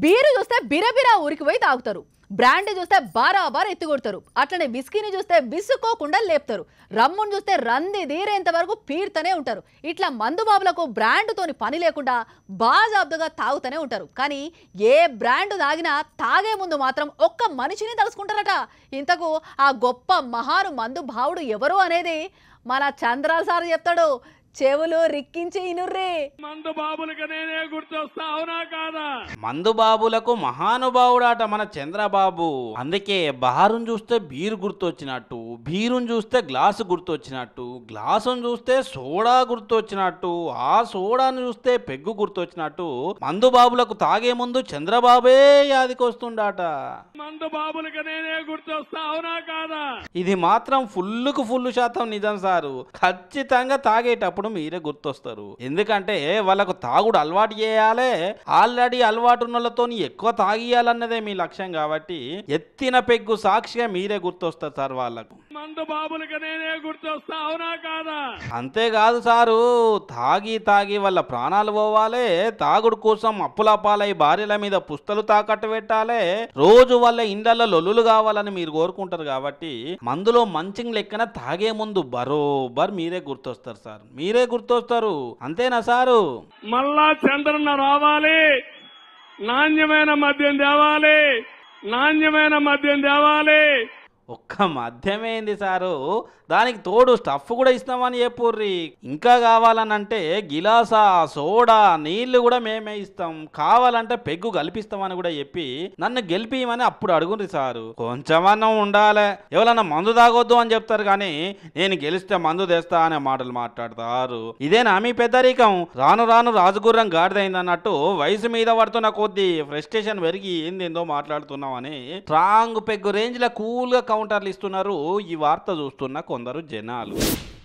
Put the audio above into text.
beer చూస్తే బిరబిరా ఊరికి పోయి తాగుతారు బ్రాండ్ చూస్తే బారా బారా ఎత్తుకొడతారు అట్లనే విస్కీని చూస్తే విసుక్కోకుండా లేపుతారు రమ్మును చూస్తే రంది దీరేంత వరకు పీడుతూనే ఉంటారు ఇట్లా మందుబాబులకు బాబులకు బ్రాండ్తోని పని లేకుండా బాజాబ్దుగా తాగుతూనే ఉంటారు కానీ ఏ బ్రాండ్ తాగినా తాగే ముందు మాత్రం ఒక్క మనిషిని తలుసుకుంటారట ఇంతకు ఆ గొప్ప మహాను మందు భావుడు ఎవరు అనేది మన చంద్రాల సార్ చెప్తాడు చెవులు రిక్కించి మందు మందుబాబులకు నేనే గుర్తొస్తావునా కాదా మందుబాబులకు మహానుభావుడాట మన చంద్రబాబు అందుకే బహారును చూస్తే బీరు గుర్తొచ్చినట్టు బీరును చూస్తే గ్లాసు గుర్తొచ్చినట్టు గ్లాసును చూస్తే సోడా గుర్తొచ్చినట్టు ఆ సోడాను చూస్తే పెగ్గు గుర్తొచ్చినట్టు మందుబాబులకు తాగే ముందు చంద్రబాబే యాదికొస్తుండాట మందుబాబులకు నేనే గుర్తొస్తావునా కాదా ఇది మాత్రం ఫుల్కు ఫుల్ శాతం నిజం సారు ఖచ్చితంగా తాగేటప్పుడు అప్పుడు మీరే గుర్తొస్తారు ఎందుకంటే వాళ్ళకు తాగుడు అలవాటు చేయాలి ఆల్రెడీ అలవాటు ఉన్నలతో ఎక్కువ తాగియాలన్నదే మీ లక్ష్యం కాబట్టి ఎత్తిన పెగ్గు సాక్షిగా మీరే గుర్తొస్తారు సార్ వాళ్ళకు మందు బాబులకు నేనే గుర్తొస్తా అవునా కాదా అంతేకాదు సారు తాగి తాగి వాళ్ళ ప్రాణాలు పోవాలే తాగుడు కోసం అప్పులపాలై భార్యల మీద పుస్తలు తాకట్టు పెట్టాలే రోజు వాళ్ళ ఇండ్ల లొల్లులు కావాలని మీరు కోరుకుంటారు కాబట్టి మందులో మంచింగ్ లెక్కన తాగే ముందు బరోబర్ మీరే గుర్తొస్తారు సార్ మీరే గుర్తొస్తారు అంతేనా సారు మళ్ళా చంద్రన్న రావాలి నాణ్యమైన మద్యం తేవాలి నాణ్యమైన మద్యం తేవాలి ఒక్క మధ్యమేంది సారు దానికి తోడు స్టఫ్ కూడా ఇస్తామని చెప్పుర్రి ఇంకా కావాలనంటే గిలాసా సోడా నీళ్లు కూడా మేమే ఇస్తాం కావాలంటే పెగ్గు కల్పిస్తామని కూడా చెప్పి నన్ను గెలిపియమని అప్పుడు అడుగుంది సారు కొంచెమన్నా ఉండాలే ఎవరన్నా మందు తాగొద్దు అని చెప్తారు కానీ నేను గెలిస్తే మందు తెస్తా అనే మాటలు మాట్లాడతారు ఇదేనా మీ పెద్దరికం రాను రాను రాజగుర్రం గాడిదైంది అన్నట్టు వయసు మీద పడుతున్న కొద్దీ ఫ్రస్ట్రేషన్ పెరిగి ఏందేందో మాట్లాడుతున్నామని స్ట్రాంగ్ పెగ్గు రేంజ్ లో కూల్ గా కౌంటర్లు ఇస్తున్నారు ఈ వార్త చూస్తున్న కొందరు జనాలు